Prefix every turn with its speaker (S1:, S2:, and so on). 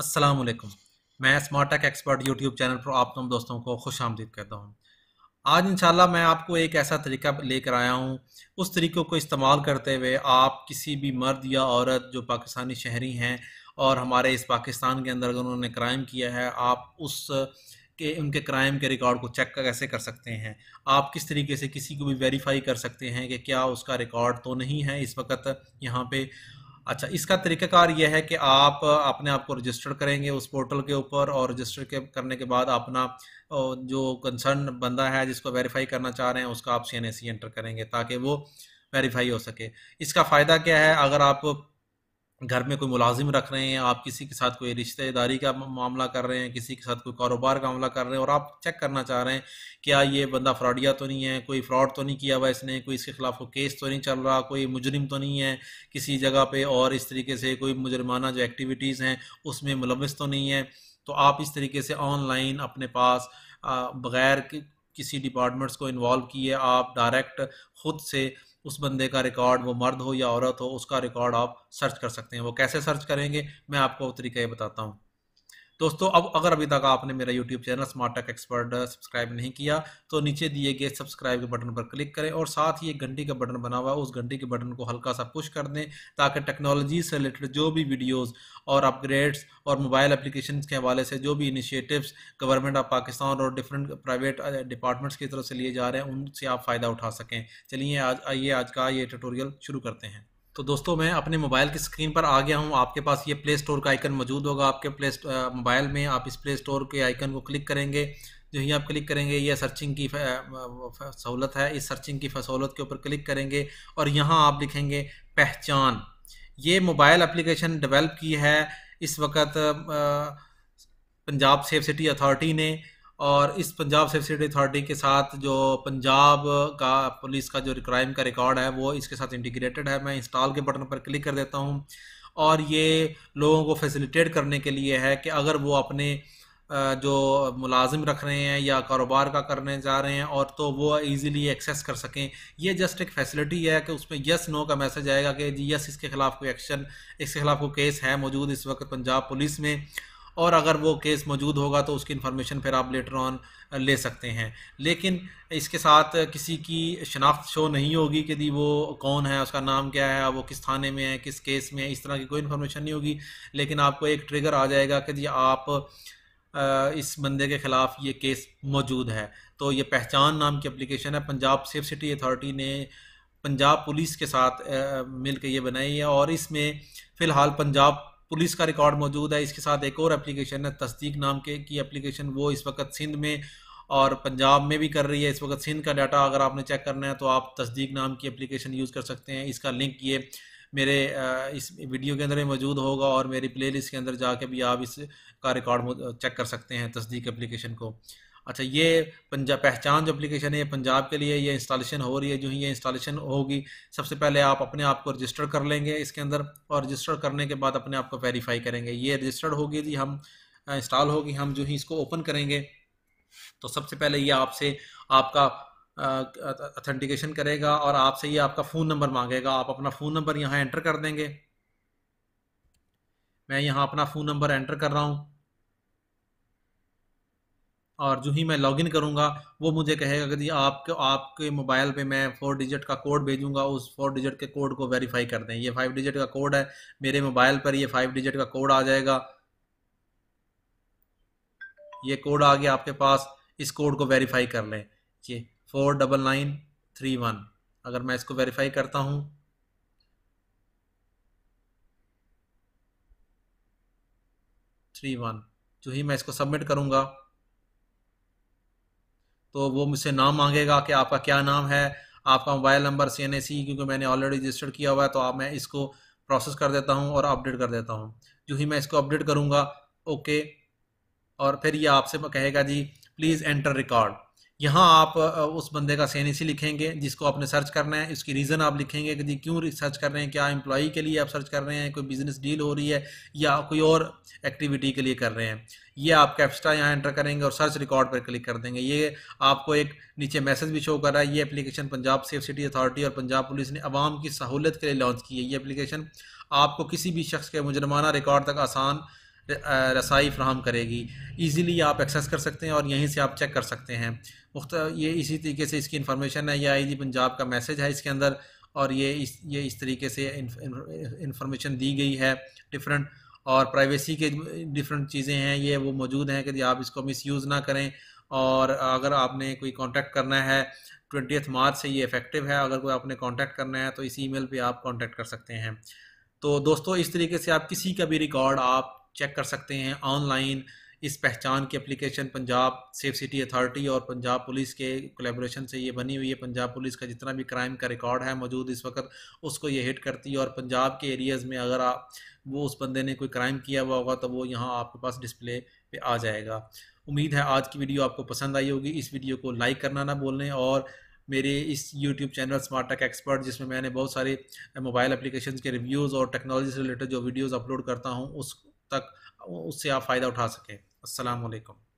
S1: अस्सलाम वालेकुम मैं smart tech expert YouTube channel पर आप तुम दोस्तों को खुश आमदीद करता हूँ आज इंशाल्लाह मैं आपको एक ऐसा तरीका लेकर आया हूँ उस तरीक़ों को इस्तेमाल करते हुए आप किसी भी मर्द या औरत जो पाकिस्तानी शहरी हैं और हमारे इस पाकिस्तान के अंदर अगर उन्होंने क्राइम किया है आप उस के उनके क्राइम के रिकॉर्ड को चेक कैसे कर सकते हैं आप किस तरीके से किसी को भी वेरीफाई कर सकते हैं कि क्या उसका रिकॉर्ड तो नहीं है इस वक्त यहाँ पे अच्छा इसका तरीकाकार यह है कि आप अपने आप को रजिस्टर करेंगे उस पोर्टल के ऊपर और रजिस्टर के करने के बाद अपना जो कंसर्न बंदा है जिसको वेरीफाई करना चाह रहे हैं उसका आप सी एन एंटर करेंगे ताकि वो वेरीफाई हो सके इसका फ़ायदा क्या है अगर आप घर में कोई मुलाजिम रख रहे हैं आप किसी के साथ कोई रिश्तेदारी का मामला कर रहे हैं किसी के साथ कोई कारोबार का मामला कर रहे हैं और आप चेक करना चाह रहे हैं क्या ये बंदा फ्रॉडिया तो नहीं है कोई फ्रॉड तो नहीं किया हुआ इसने कोई इसके खिलाफ कोई केस तो नहीं चल रहा कोई मुजरिम तो नहीं है किसी जगह पर और इस तरीके से कोई मुजरमाना जो एक्टिविटीज़ हैं उसमें मुलविस तो नहीं है तो आप इस तरीके से ऑनलाइन अपने पास बग़ैर किसी डिपार्टमेंट्स को इन्वॉल्व किए आप डायरेक्ट ख़ुद से उस बंदे का रिकॉर्ड वो मर्द हो या औरत हो उसका रिकॉर्ड आप सर्च कर सकते हैं वो कैसे सर्च करेंगे मैं आपको तरीका ये बताता हूँ दोस्तों अब अगर अभी तक आपने मेरा YouTube channel smart tech expert subscribe नहीं किया तो नीचे दिए गए सब्सक्राइब के बटन पर क्लिक करें और साथ ही एक घंटी का बटन बना हुआ उस घंटी के बटन को हल्का सा पुश कर दें ताकि टेक्नोलॉजी से रिलेटेड जो भी वीडियोस और अपग्रेड्स और मोबाइल एप्लीकेशन के हवाले से जो भी इनिशियेटिव गवर्नमेंट ऑफ पाकिस्तान और डिफरेंट प्राइवेट डिपार्टमेंट्स की तरफ से लिए जा रहे हैं उनसे आप फ़ायदा उठा सकें चलिए आज आइए आज का ये ट्यूटोरियल शुरू करते हैं तो दोस्तों मैं अपने मोबाइल की स्क्रीन पर आ गया हूँ आपके पास ये प्ले स्टोर का आइकन मौजूद होगा आपके प्ले मोबाइल में आप इस प्ले स्टोर के आइकन को क्लिक करेंगे जो ही आप क्लिक करेंगे ये सर्चिंग की सहूलत है इस सर्चिंग की सहूलत के ऊपर क्लिक करेंगे और यहाँ आप लिखेंगे पहचान ये मोबाइल एप्लीकेशन डेवलप की है इस वक्त पंजाब सेफ सिटी अथॉरिटी ने और इस पंजाब सेफ सिटी अथॉरिटी के साथ जो पंजाब का पुलिस का जो क्राइम का रिकॉर्ड है वो इसके साथ इंटीग्रेटेड है मैं इंस्टॉल के बटन पर क्लिक कर देता हूँ और ये लोगों को फैसिलिटेट करने के लिए है कि अगर वो अपने जो मुलाजिम रख रहे हैं या कारोबार का करने जा रहे हैं और तो वो इजीली एक्सेस कर सकें ये जस्ट एक फैसिलिटी है कि उसमें यस नो का मैसेज आएगा कि जी यस इसके खिलाफ कोई एक्शन इसके खिलाफ कोई केस है मौजूद इस वक्त पंजाब पुलिस में और अगर वो केस मौजूद होगा तो उसकी इन्फॉर्मेशन फिर आप लेटर ऑन ले सकते हैं लेकिन इसके साथ किसी की शनाख्त शो नहीं होगी कि दी वो कौन है उसका नाम क्या है वो किस थाने में है किस केस में है इस तरह की कोई इन्फॉर्मेशन नहीं होगी लेकिन आपको एक ट्रिगर आ जाएगा कि जी आप इस बंदे के ख़िलाफ़ ये केस मौजूद है तो ये पहचान नाम की अप्लीकेशन है पंजाब सेफ सिटी अथॉरिटी ने पंजाब पुलिस के साथ मिलकर ये बनाई है और इसमें फ़िलहाल पंजाब पुलिस का रिकॉर्ड मौजूद है इसके साथ एक और एप्लीकेशन है तस्दीक नाम के की एप्लीकेशन वो इस वक्त सिंध में और पंजाब में भी कर रही है इस वक्त सिंध का डाटा अगर आपने चेक करना है तो आप तस्दीक नाम की एप्लीकेशन यूज़ कर सकते हैं इसका लिंक ये मेरे इस वीडियो के अंदर मौजूद होगा और मेरी प्लेलिस्ट के अंदर जाके भी आप इसका रिकॉर्ड चेक कर सकते हैं तस्दीक एप्लीकेशन को अच्छा ये पंजाब पहचान जो अप्लीकेशन है ये पंजाब के लिए ये इंस्टॉलेशन हो रही है जो ही ये इंस्टॉलेशन होगी सबसे पहले आप अपने आप को रजिस्टर कर लेंगे इसके अंदर और रजिस्टर करने के बाद अपने आप को वेरीफाई करेंगे ये रजिस्टर्ड होगी जी हम इंस्टॉल होगी हम जो ही इसको ओपन करेंगे तो सबसे पहले ये आपसे आपका अथेंटिकेशन करेगा और आपसे ये आपका फ़ोन नंबर मांगेगा आप अपना फ़ोन नंबर यहाँ एंटर कर देंगे मैं यहाँ अपना फ़ोन नंबर एंटर कर रहा हूँ और जो ही मैं लॉगिन करूंगा वो मुझे कहेगा कि आपके आपके मोबाइल पे मैं फोर डिजिट का कोड भेजूंगा उस फोर डिजिट के कोड को वेरीफाई कर दें ये फाइव डिजिट का कोड है मेरे मोबाइल पर ये फाइव डिजिट का कोड आ जाएगा ये कोड आ गया आपके पास इस कोड को वेरीफाई कर लें ये four double nine three one अगर मैं इसको वेरीफाई करता हूँ थ्री वन जो ही मैं इसको सबमिट करूँगा तो वो मुझसे नाम मांगेगा कि आपका क्या नाम है आपका mobile number C N A C क्योंकि मैंने ऑलरेडी रजिस्टर किया हुआ है तो आप मैं इसको प्रोसेस कर देता हूँ और अपडेट कर देता हूँ जो ही मैं इसको अपडेट करूँगा ओके और फिर ये आपसे कहेगा जी प्लीज़ एंटर रिकॉर्ड यहाँ आप उस बंदे का सी e लिखेंगे जिसको आपने सर्च करना है इसकी रीज़न आप लिखेंगे कि जी क्यों सर्च कर रहे हैं क्या एम्प्लॉई के लिए आप सर्च कर रहे हैं कोई बिजनेस डील हो रही है या कोई और एक्टिविटी के लिए कर रहे हैं ये आप कैप्स्टा यहाँ एंटर करेंगे और सर्च रिकॉर्ड पर क्लिक कर देंगे ये आपको एक नीचे मैसेज भी शो कर रहा है ये application Punjab safe city authority और पंजाब पुलिस ने आवाम की सहूलत के लिए लॉन्च की है ये एप्लीकेशन आपको किसी भी शख्स के मुजरमाना रिकॉर्ड तक आसान रसाई फ्राहम करेगी ईज़िली आप एक्सेस कर सकते हैं और यहीं से आप चेक कर सकते हैं मुख्त ये इसी तरीके से इसकी इन्फॉर्मेशन है या आई पंजाब का मैसेज है इसके अंदर और ये इस ये इस तरीके से इंफॉर्मेशन दी गई है डिफरेंट और प्राइवेसी के डिफरेंट चीज़ें हैं ये वो मौजूद हैं कि आप इसको मिस यूज़ ना करें और अगर आपने कोई कांटेक्ट करना है ट्वेंटी मार्च से ये इफ़ेक्टिव है अगर कोई आपने कांटेक्ट करना है तो इस ईमेल पे आप कांटेक्ट कर सकते हैं तो दोस्तों इस तरीके से आप किसी का भी रिकॉर्ड आप चेक कर सकते हैं ऑनलाइन इस पहचान की application Punjab safe city authority और पंजाब पुलिस के कोलेबोरेशन से ये बनी हुई है पंजाब पुलिस का जितना भी क्राइम का रिकॉर्ड है मौजूद इस वक्त उसको ये हिट करती है और पंजाब के एरियाज़ में अगर आप वो उस बंदे ने कोई क्राइम किया हुआ होगा तो वो यहाँ आपके पास डिस्प्ले पे आ जाएगा उम्मीद है आज की वीडियो आपको पसंद आई होगी इस वीडियो को लाइक करना ना बोलने और मेरे इस YouTube channel smart tech expert जिसमें मैंने बहुत सारे मोबाइल एप्लीकेशन के रिव्यूज़ और टेक्नोलॉजी से रिलेटेड जो वीडियोज़ अपलोड करता हूँ उस तक उससे आप फ़ायदा उठा सकें असलकम